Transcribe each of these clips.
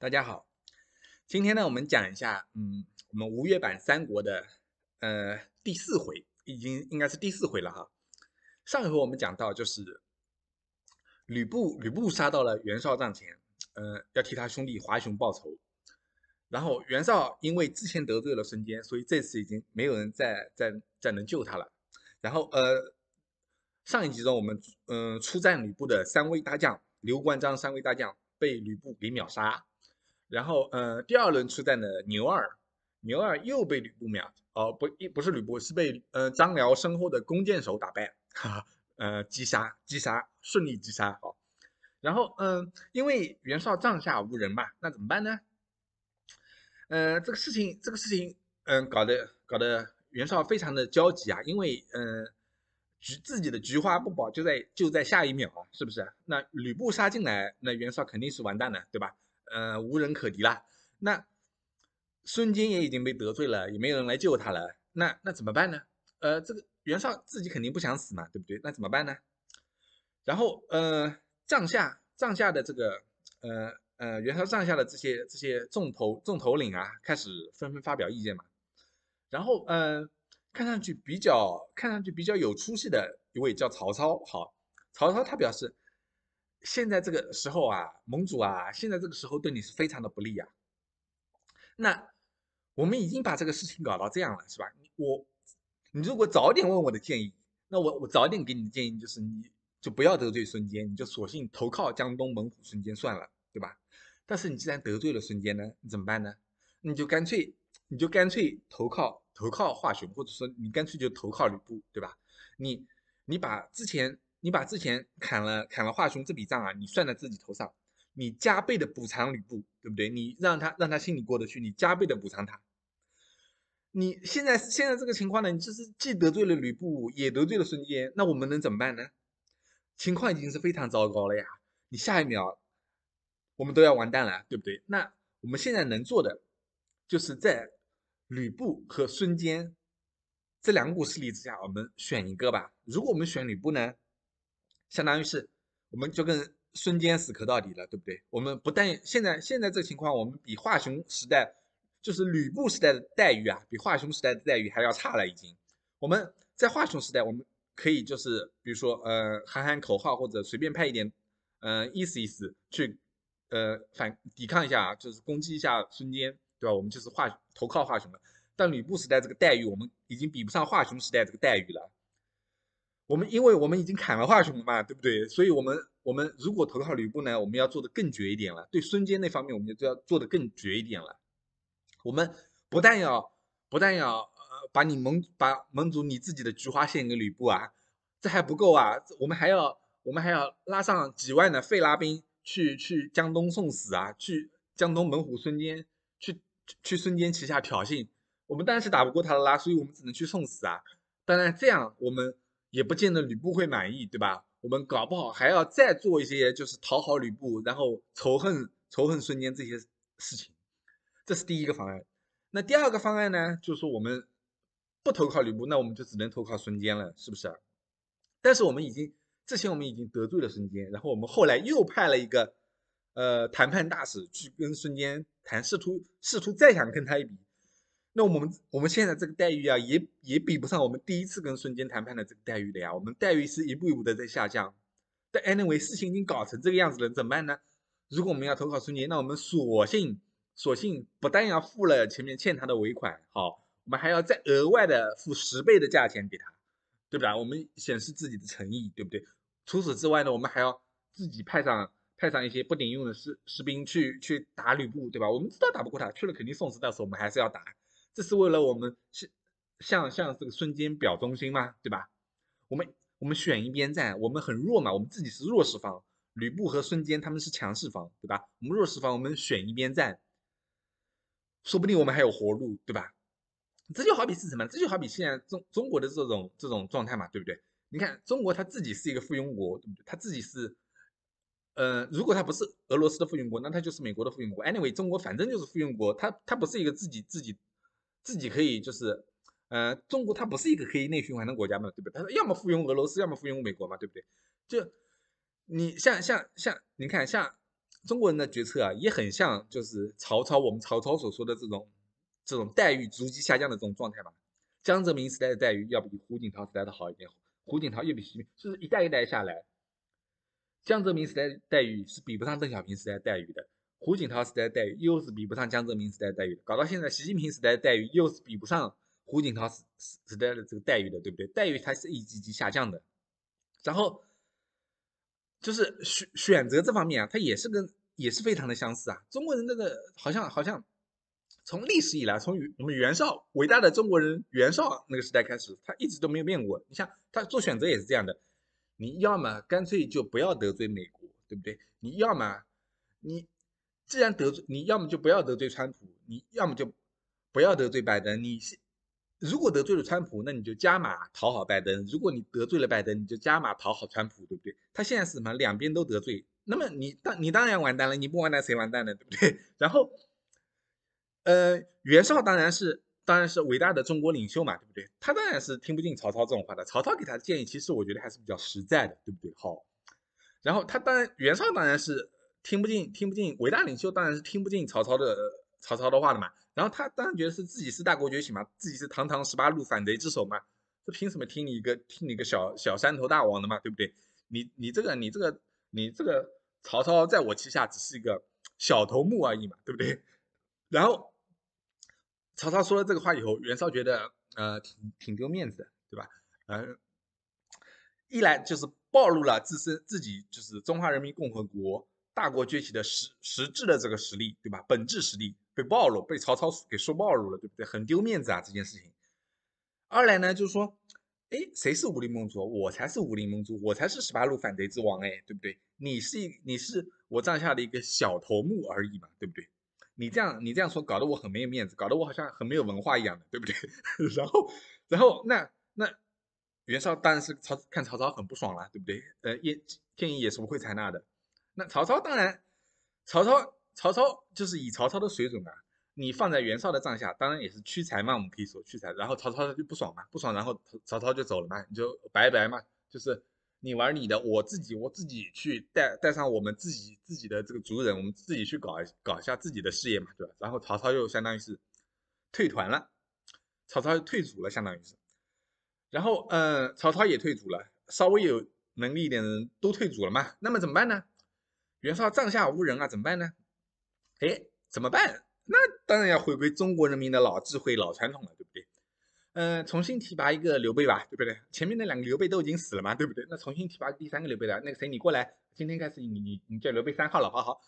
大家好，今天呢，我们讲一下，嗯，我们吴越版三国的，呃，第四回，已经应该是第四回了哈。上一回我们讲到，就是吕布，吕布杀到了袁绍帐前，呃，要替他兄弟华雄报仇。然后袁绍因为之前得罪了孙坚，所以这次已经没有人再再再能救他了。然后，呃，上一集中我们，嗯，出战吕布的三位大将，刘关张三位大将被吕布给秒杀。然后，嗯，第二轮出战的牛二，牛二又被吕布秒哦，不一不是吕布，是被呃张辽身后的弓箭手打败，哈哈，呃击杀击杀顺利击杀哦。然后，嗯，因为袁绍帐下无人嘛，那怎么办呢？呃，这个事情这个事情，嗯，搞得搞得袁绍非常的焦急啊，因为嗯菊自己的菊花不保就在就在下一秒啊，是不是？那吕布杀进来，那袁绍肯定是完蛋的，对吧？呃，无人可敌了。那孙坚也已经被得罪了，也没有人来救他了。那那怎么办呢？呃，这个袁绍自己肯定不想死嘛，对不对？那怎么办呢？然后呃，帐下帐下的这个呃呃，袁绍帐下的这些这些众头众头领啊，开始纷纷发表意见嘛。然后呃，看上去比较看上去比较有出息的一位叫曹操，好，曹操他表示。现在这个时候啊，盟主啊，现在这个时候对你是非常的不利啊。那我们已经把这个事情搞到这样了，是吧？你我，你如果早点问我的建议，那我我早点给你的建议就是，你就不要得罪孙坚，你就索性投靠江东猛虎孙坚算了，对吧？但是你既然得罪了孙坚呢，你怎么办呢？你就干脆你就干脆投靠投靠华雄，或者说你干脆就投靠吕布，对吧？你你把之前。你把之前砍了砍了华雄这笔账啊，你算在自己头上，你加倍的补偿吕布，对不对？你让他让他心里过得去，你加倍的补偿他。你现在现在这个情况呢，你就是既得罪了吕布，也得罪了孙坚，那我们能怎么办呢？情况已经是非常糟糕了呀，你下一秒我们都要完蛋了，对不对？那我们现在能做的就是在吕布和孙坚这两股势力之下，我们选一个吧。如果我们选吕布呢？相当于是，我们就跟孙坚死磕到底了，对不对？我们不但现在现在这个情况，我们比华雄时代就是吕布时代的待遇啊，比华雄时代的待遇还要差了已经。我们在华雄时代，我们可以就是比如说，呃，喊喊口号或者随便派一点，嗯，意思意思去，呃，反抵抗一下，就是攻击一下孙坚，对吧？我们就是华投靠华雄了。但吕布时代这个待遇，我们已经比不上华雄时代这个待遇了。我们因为我们已经砍了华雄嘛，对不对？所以，我们我们如果投靠吕布呢，我们要做的更绝一点了。对孙坚那方面，我们就要做的更绝一点了。我们不但要，不但要呃把你盟把盟主你自己的菊花献给吕布啊，这还不够啊，我们还要我们还要拉上几万的废拉兵去去江东送死啊，去江东猛虎孙坚去去孙坚旗下挑衅。我们当然是打不过他的啦，所以我们只能去送死啊。当然这样我们。也不见得吕布会满意，对吧？我们搞不好还要再做一些，就是讨好吕布，然后仇恨仇恨孙坚这些事情。这是第一个方案。那第二个方案呢？就是说我们不投靠吕布，那我们就只能投靠孙坚了，是不是？但是我们已经之前我们已经得罪了孙坚，然后我们后来又派了一个呃谈判大使去跟孙坚谈，试图试图再想跟他一比。那我们我们现在这个待遇啊，也也比不上我们第一次跟孙坚谈判的这个待遇的呀。我们待遇是一步一步的在下降。但 anyway，事情已经搞成这个样子了，怎么办呢？如果我们要投靠孙坚，那我们索性索性不但要付了前面欠他的尾款，好，我们还要再额外的付十倍的价钱给他，对不对？我们显示自己的诚意，对不对？除此之外呢，我们还要自己派上派上一些不顶用的士士兵去去打吕布，对吧？我们知道打不过他，去了肯定送死，但是我们还是要打。这是为了我们向向这个孙坚表忠心嘛，对吧？我们我们选一边站，我们很弱嘛，我们自己是弱势方。吕布和孙坚他们是强势方，对吧？我们弱势方，我们选一边站，说不定我们还有活路，对吧？这就好比是什么？这就好比现在中中国的这种这种状态嘛，对不对？你看中国它自己是一个附庸国，它自己是，呃，如果它不是俄罗斯的附庸国，那它就是美国的附庸国。Anyway，中国反正就是附庸国，它它不是一个自己自己。自己可以就是，呃，中国它不是一个可以内循环的国家嘛，对不对？它要么附庸俄罗斯，要么附庸美国嘛，对不对？就你像像像，你看像中国人的决策啊，也很像就是曹操，我们曹操所说的这种这种待遇逐级下降的这种状态吧。江泽民时代的待遇要比胡锦涛时代的好一点，胡锦涛又比就是一代一代下来，江泽民时代待遇是比不上邓小平时代待遇的。胡锦涛时代待遇又是比不上江泽民时代待遇，搞到现在，习近平时代待遇又是比不上胡锦涛时时代的这个待遇的，对不对？待遇它是一级级下降的。然后就是选选择这方面啊，它也是跟也是非常的相似啊。中国人这个好像好像从历史以来，从我们袁绍伟大的中国人袁绍那个时代开始，他一直都没有变过。你像他做选择也是这样的，你要么干脆就不要得罪美国，对不对？你要么你。既然得罪你，要么就不要得罪川普，你要么就不要得罪拜登。你如果得罪了川普，那你就加码讨好拜登；如果你得罪了拜登，你就加码讨好川普，对不对？他现在是什么？两边都得罪，那么你当，你当然完蛋了。你不完蛋，谁完蛋了？对不对？然后，呃，袁绍当然是，当然是伟大的中国领袖嘛，对不对？他当然是听不进曹操这种话的。曹操给他的建议，其实我觉得还是比较实在的，对不对？好，然后他当然，袁绍当然是。听不进，听不进，伟大领袖当然是听不进曹操的曹操的话的嘛。然后他当然觉得是自己是大国崛起嘛，自己是堂堂十八路反贼之首嘛，这凭什么听你一个听你个小小山头大王的嘛，对不对？你你这个你这个你这个曹操在我旗下只是一个小头目而已嘛，对不对？然后曹操说了这个话以后，袁绍觉得呃挺挺丢面子的，对吧？嗯，一来就是暴露了自身自己就是中华人民共和国。大国崛起的实实质的这个实力，对吧？本质实力被暴露，被曹操给说暴露了，对不对？很丢面子啊！这件事情。二来呢，就是说，哎，谁是武林盟主？我才是武林盟主，我才是十八路反贼之王，哎，对不对？你是一，你是我帐下的一个小头目而已嘛，对不对？你这样，你这样说，搞得我很没有面子，搞得我好像很没有文化一样的，对不对？然后，然后那那袁绍当然是曹看曹操很不爽了，对不对？呃，也，建议也是不会采纳的。那曹操当然，曹操曹操就是以曹操的水准啊，你放在袁绍的帐下，当然也是屈才嘛。我们可以说屈才，然后曹操就不爽嘛，不爽，然后曹操就走了嘛，你就拜拜嘛，就是你玩你的，我自己我自己去带带上我们自己自己的这个族人，我们自己去搞搞一下自己的事业嘛，对吧？然后曹操又相当于是退团了，曹操就退组了，相当于是。然后嗯，曹操也退组了，稍微有能力一点的人都退组了嘛。那么怎么办呢？袁绍帐下无人啊，怎么办呢？哎，怎么办？那当然要回归中国人民的老智慧、老传统了，对不对？嗯，重新提拔一个刘备吧，对不对？前面那两个刘备都已经死了嘛，对不对？那重新提拔第三个刘备的那个谁，你过来。今天开始，你你你叫刘备三号了，好好。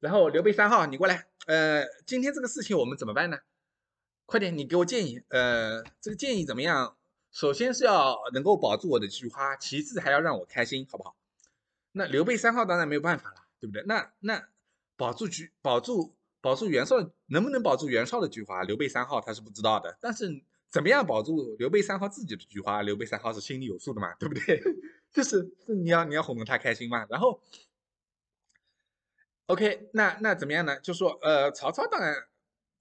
然后刘备三号，你过来。呃，今天这个事情我们怎么办呢？快点，你给我建议。呃，这个建议怎么样？首先是要能够保住我的菊花，其次还要让我开心，好不好？那刘备三号当然没有办法了，对不对？那那保住局保住保住袁绍，能不能保住袁绍的菊花？刘备三号他是不知道的。但是怎么样保住刘备三号自己的菊花？刘备三号是心里有数的嘛，对不对？就是你要你要哄着他开心嘛。然后，OK，那那怎么样呢？就说呃，曹操当然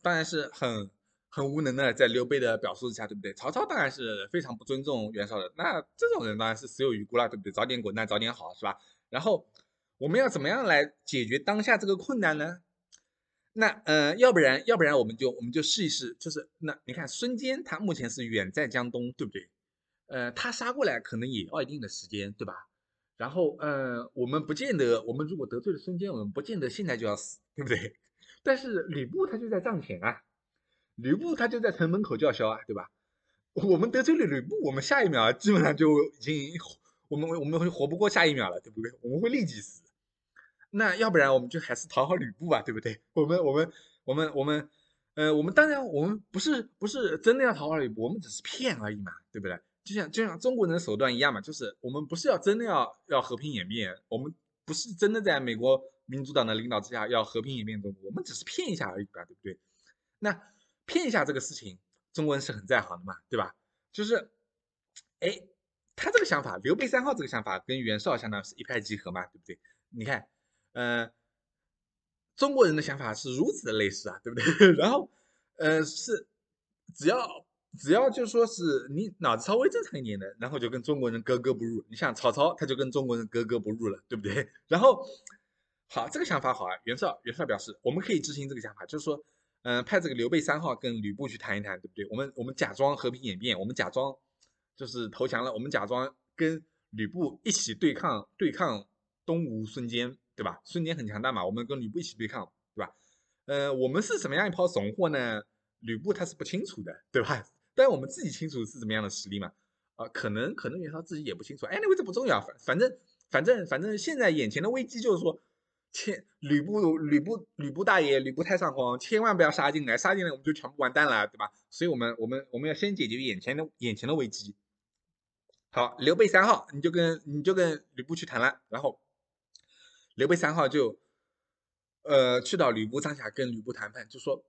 当然是很很无能的，在刘备的表述之下，对不对？曹操当然是非常不尊重袁绍的。那这种人当然是死有余辜了，对不对？早点滚蛋，早点好，是吧？然后我们要怎么样来解决当下这个困难呢？那呃，要不然要不然我们就我们就试一试，就是那你看孙坚他目前是远在江东，对不对？呃，他杀过来可能也要一定的时间，对吧？然后呃，我们不见得，我们如果得罪了孙坚，我们不见得现在就要死，对不对？但是吕布他就在帐前啊，吕布他就在城门口叫嚣啊，对吧？我们得罪了吕布，我们下一秒基本上就已经。我们我们会活不过下一秒了，对不对？我们会立即死。那要不然我们就还是讨好吕布吧，对不对？我们我们我们我们，呃，我们当然我们不是不是真的要讨好吕布，我们只是骗而已嘛，对不对？就像就像中国人的手段一样嘛，就是我们不是要真的要要和平演变，我们不是真的在美国民主党的领导之下要和平演变中国，我们只是骗一下而已吧，对不对？那骗一下这个事情，中国人是很在行的嘛，对吧？就是，哎。他这个想法，刘备三号这个想法跟袁绍相当是一拍即合嘛，对不对？你看，呃，中国人的想法是如此的类似啊，对不对？然后，呃，是只要只要就说是你脑子稍微正常一点的，然后就跟中国人格格不入。你像曹操，他就跟中国人格格不入了，对不对？然后，好，这个想法好啊。袁绍，袁绍表示我们可以执行这个想法，就是说，嗯，派这个刘备三号跟吕布去谈一谈，对不对？我们我们假装和平演变，我们假装。就是投降了，我们假装跟吕布一起对抗对抗东吴孙坚，对吧？孙坚很强大嘛，我们跟吕布一起对抗，对吧？呃，我们是什么样一泡怂货呢？吕布他是不清楚的，对吧？但我们自己清楚是怎么样的实力嘛？呃，可能可能绍自己也不清楚。哎，那位置不重要，反反正反正反正，现在眼前的危机就是说，千吕布吕布吕布大爷吕布太上皇，千万不要杀进来，杀进来我们就全部完蛋了，对吧？所以我们我们我们要先解决眼前的眼前的危机。好，刘备三号，你就跟你就跟吕布去谈了。然后，刘备三号就，呃，去到吕布帐下跟吕布谈判，就说：“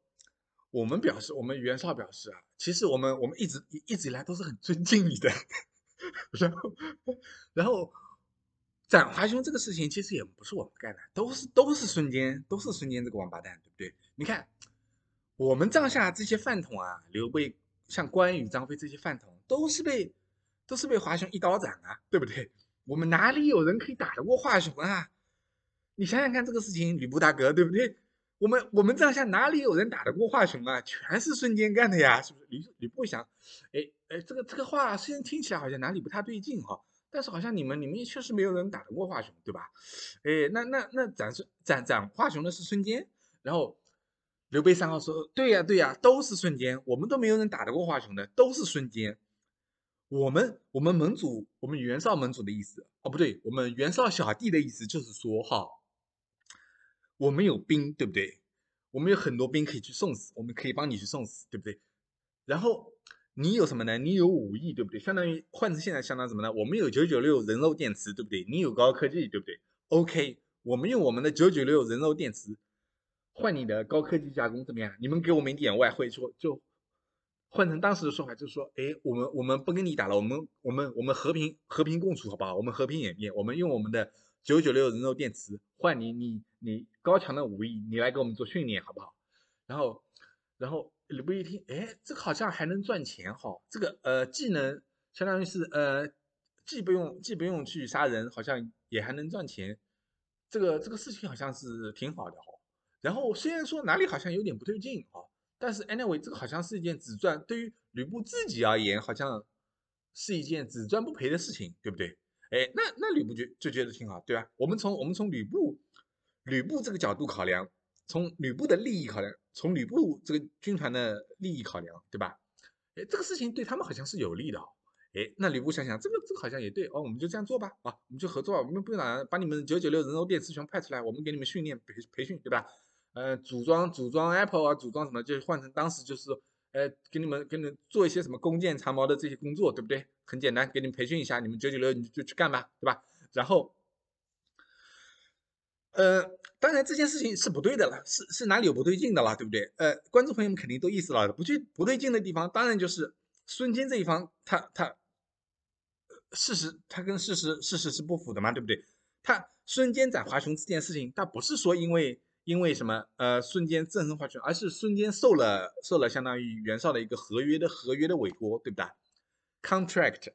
我们表示，我们袁绍表示啊，其实我们我们一直一直以来都是很尊敬你的。然后，然后斩华雄这个事情其实也不是我们干的，都是都是孙坚，都是孙坚这个王八蛋，对不对？你看，我们帐下这些饭桶啊，刘备像关羽、张飞这些饭桶，都是被……都是被华雄一刀斩啊，对不对？我们哪里有人可以打得过华雄啊？你想想看这个事情，吕布大哥，对不对？我们我们帐下哪里有人打得过华雄啊？全是孙坚干的呀，是不是？吕吕布想，哎哎，这个这个话虽然听起来好像哪里不太对劲哈，但是好像你们你们也确实没有人打得过华雄，对吧？哎，那那那斩孙斩斩华雄的是孙坚，然后刘备三号说，对呀对呀，都是孙坚，我们都没有人打得过华雄的，都是孙坚。我们我们盟主，我们袁绍盟主的意思哦，不对，我们袁绍小弟的意思就是说哈，我们有兵，对不对？我们有很多兵可以去送死，我们可以帮你去送死，对不对？然后你有什么呢？你有武艺，对不对？相当于换成现在，相当于什么呢？我们有九九六人肉电池，对不对？你有高科技，对不对？OK，我们用我们的九九六人肉电池换你的高科技加工，怎么样？你们给我们一点外汇，就就。换成当时的说法就是说，哎，我们我们不跟你打了，我们我们我们和平和平共处，好不好？我们和平演变，我们用我们的九九六人肉电池换你，你你高强的武艺，你来给我们做训练，好不好？然后然后吕布一听，哎，这个好像还能赚钱，哦，这个呃，既能相当于是呃，既不用既不用去杀人，好像也还能赚钱，这个这个事情好像是挺好的哈。然后虽然说哪里好像有点不对劲哈。但是 anyway，这个好像是一件只赚，对于吕布自己而言，好像是一件只赚不赔的事情，对不对？哎，那那吕布就就觉得挺好，对吧？我们从我们从吕布吕布这个角度考量，从吕布的利益考量，从吕布这个军团的利益考量，对吧？哎，这个事情对他们好像是有利的，哎，那吕布想想，这个这个好像也对哦，我们就这样做吧，啊，我们就合作，我们不然把你们九九六人肉电池全派出来，我们给你们训练培培训，对吧？呃，组装组装 Apple 啊，组装什么，就是换成当时就是，呃，给你们给你们做一些什么弓箭长矛的这些工作，对不对？很简单，给你们培训一下，你们九九六你就去干吧，对吧？然后，呃，当然这件事情是不对的了，是是哪里有不对劲的了，对不对？呃，观众朋友们肯定都意识到了，不去不对劲的地方，当然就是孙坚这一方，他他事实他跟事实事实是不符的嘛，对不对？他孙坚斩华雄这件事情，他不是说因为。因为什么？呃，瞬间憎恨华雄，而是瞬间受了受了相当于袁绍的一个合约的合约的委托，对不对？Contract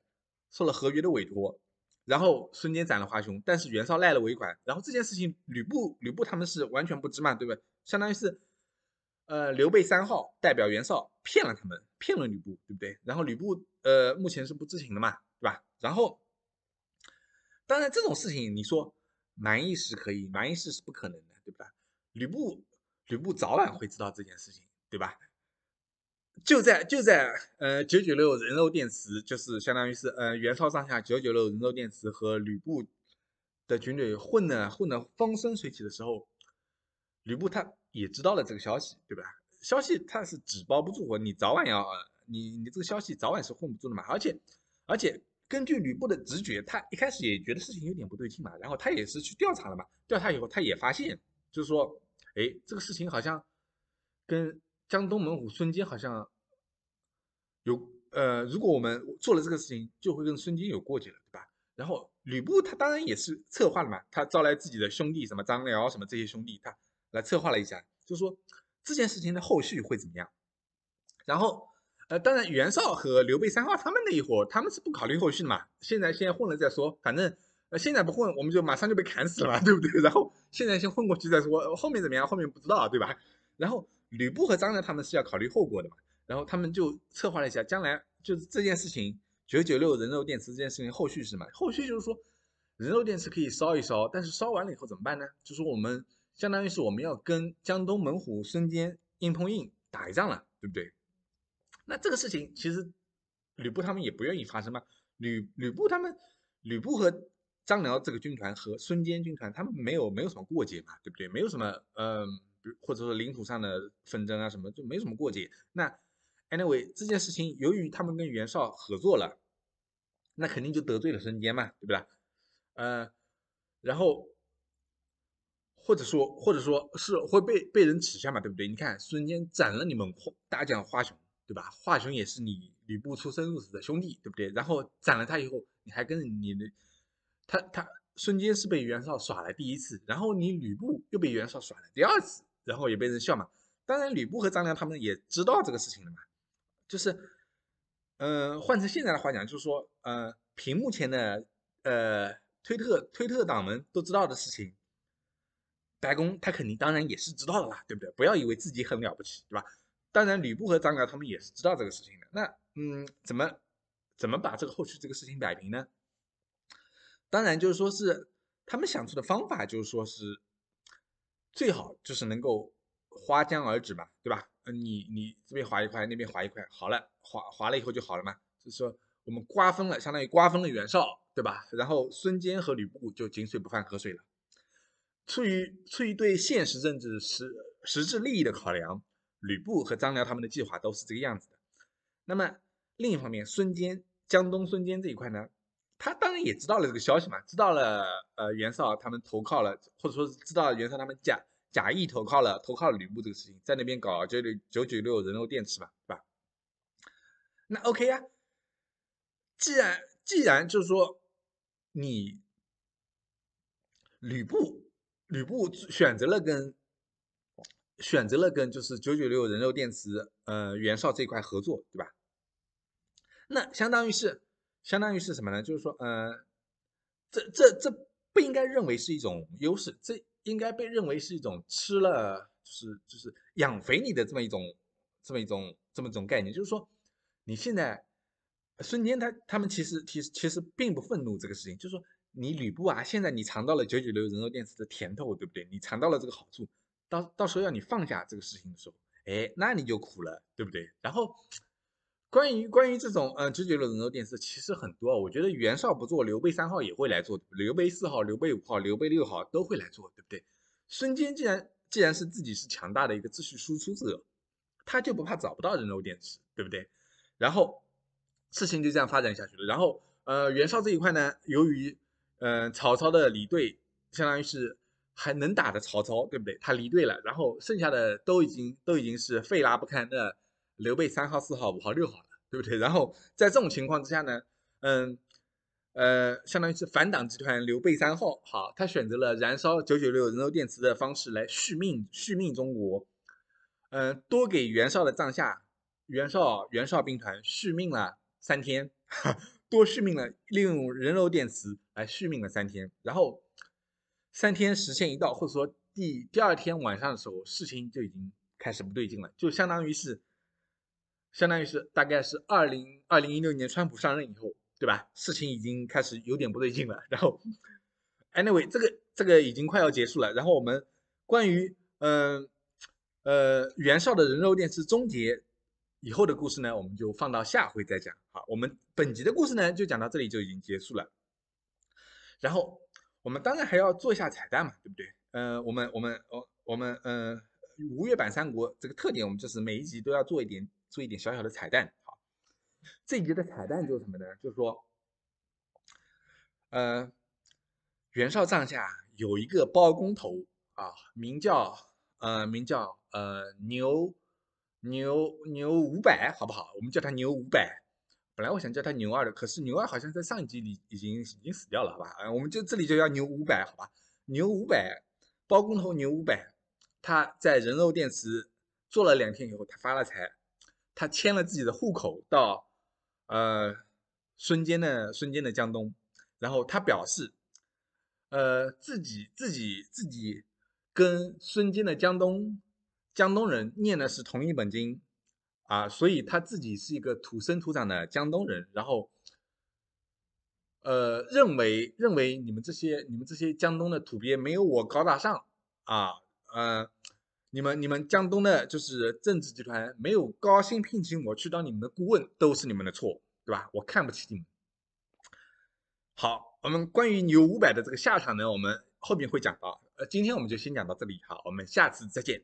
受了合约的委托，然后瞬间斩了华雄，但是袁绍赖了尾款，然后这件事情吕布吕布他们是完全不知嘛，对不对？相当于是呃刘备三号代表袁绍骗了他们，骗了吕布，对不对？然后吕布呃目前是不知情的嘛，对吧？然后当然这种事情你说瞒一时可以，瞒一世是不可能的，对不对？吕布，吕布早晚会知道这件事情，对吧？就在就在呃九九六人肉电池，就是相当于是呃袁绍上下九九六人肉电池和吕布的军队混的混的风生水起的时候，吕布他也知道了这个消息，对吧？消息他是纸包不住火，你早晚要，你你这个消息早晚是混不住的嘛。而且而且根据吕布的直觉，他一开始也觉得事情有点不对劲嘛，然后他也是去调查了嘛，调查以后他也发现，就是说。哎，这个事情好像跟江东猛虎孙坚好像有呃，如果我们做了这个事情，就会跟孙坚有过节了，对吧？然后吕布他当然也是策划了嘛，他招来自己的兄弟什么张辽什么这些兄弟，他来策划了一下，就说这件事情的后续会怎么样。然后呃，当然袁绍和刘备三号他们那一伙，他们是不考虑后续的嘛，现在先混了再说，反正。那现在不混，我们就马上就被砍死了，对不对？然后现在先混过去再说，后面怎么样？后面不知道，对吧？然后吕布和张良他们是要考虑后果的嘛？然后他们就策划了一下，将来就是这件事情，九九六人肉电池这件事情后续是什么？后续就是说，人肉电池可以烧一烧，但是烧完了以后怎么办呢？就是我们相当于是我们要跟江东猛虎孙坚硬碰硬打一仗了，对不对？那这个事情其实吕布他们也不愿意发生嘛。吕吕布他们，吕布和。张辽这个军团和孙坚军团，他们没有没有什么过节嘛，对不对？没有什么，嗯，比如或者说领土上的纷争啊什么，就没什么过节。那 anyway 这件事情由于他们跟袁绍合作了，那肯定就得罪了孙坚嘛，对不对？呃，然后或者说或者说是会被被人耻笑嘛，对不对？你看孙坚斩了你们大将华雄，对吧？华雄也是你吕布出生入死的兄弟，对不对？然后斩了他以后，你还跟你的。他他瞬间是被袁绍耍了第一次，然后你吕布又被袁绍耍了第二次，然后也被人笑嘛。当然吕布和张良他们也知道这个事情了嘛，就是，嗯，换成现在的话讲，就是说，呃，屏幕前的呃推特推特党们都知道的事情，白宫他肯定当然也是知道的啦，对不对？不要以为自己很了不起，对吧？当然吕布和张良他们也是知道这个事情的。那嗯，怎么怎么把这个后续这个事情摆平呢？当然，就是说是他们想出的方法，就是说是最好就是能够划江而止嘛，对吧？嗯，你你这边划一块，那边划一块，好了，划划了以后就好了嘛。就是说我们瓜分了，相当于瓜分了袁绍，对吧？然后孙坚和吕布就井水不犯河水了。出于出于对现实政治实实质利益的考量，吕布和张辽他们的计划都是这个样子的。那么另一方面，孙坚江东孙坚这一块呢？他当然也知道了这个消息嘛，知道了，呃，袁绍他们投靠了，或者说知道袁绍他们假假意投靠了，投靠了吕布这个事情，在那边搞九九九九六人肉电池嘛，对吧？那 OK 呀，既然既然就是说你吕布吕布选择了跟选择了跟就是九九六人肉电池，呃，袁绍这一块合作，对吧？那相当于是。相当于是什么呢？就是说，嗯，这这这不应该认为是一种优势，这应该被认为是一种吃了，就是就是养肥你的这么一种这么一种这么一种概念。就是说，你现在孙坚他他们其实其实其实并不愤怒这个事情，就是说你吕布啊，现在你尝到了九九六人肉电池的甜头，对不对？你尝到了这个好处，到到时候要你放下这个事情的时候，哎，那你就苦了，对不对？然后。关于关于这种嗯，直觉的人肉电视，其实很多。我觉得袁绍不做，刘备三号也会来做，刘备四号、刘备五号、刘备六号都会来做，对不对？孙坚既然既然是自己是强大的一个秩序输出者，他就不怕找不到人肉电池，对不对？然后事情就这样发展下去了。然后呃，袁绍这一块呢，由于嗯，曹操的离队，相当于是还能打的曹操，对不对？他离队了，然后剩下的都已经都已经是废拉不堪的，刘备三号、四号、五号、六号。对不对？然后在这种情况之下呢，嗯，呃，相当于是反党集团刘备三号，好，他选择了燃烧九九六人肉电池的方式来续命，续命中国，嗯，多给袁绍的帐下袁绍袁绍兵团续命了三天，多续命了，利用人肉电池来续命了三天，然后三天时限一到，或者说第第二天晚上的时候，事情就已经开始不对劲了，就相当于是。相当于是，大概是二零二零一六年，川普上任以后，对吧？事情已经开始有点不对劲了。然后，anyway，这个这个已经快要结束了。然后我们关于嗯呃袁绍的人肉电视终结以后的故事呢，我们就放到下回再讲。好，我们本集的故事呢，就讲到这里就已经结束了。然后我们当然还要做一下彩蛋嘛，对不对？呃，我们我们我我们呃，吴越版三国这个特点，我们就是每一集都要做一点。做一点小小的彩蛋，好，这一集的彩蛋就是什么呢？就是说，呃，袁绍帐下有一个包工头啊，名叫呃，名叫呃牛牛牛五百，好不好？我们叫他牛五百。本来我想叫他牛二的，可是牛二好像在上一集里已经已经死掉了，好吧？我们就这里就要牛五百，好吧？牛五百，包工头牛五百，他在人肉电池做了两天以后，他发了财。他迁了自己的户口到呃孙坚的孙坚的江东，然后他表示，呃自己自己自己跟孙坚的江东江东人念的是同一本经啊，所以他自己是一个土生土长的江东人，然后呃认为认为你们这些你们这些江东的土鳖没有我高大上啊，嗯。你们你们江东的，就是政治集团没有高薪聘请我去当你们的顾问，都是你们的错，对吧？我看不起你们。好，我们关于牛五百的这个下场呢，我们后面会讲到。呃，今天我们就先讲到这里哈，我们下次再见。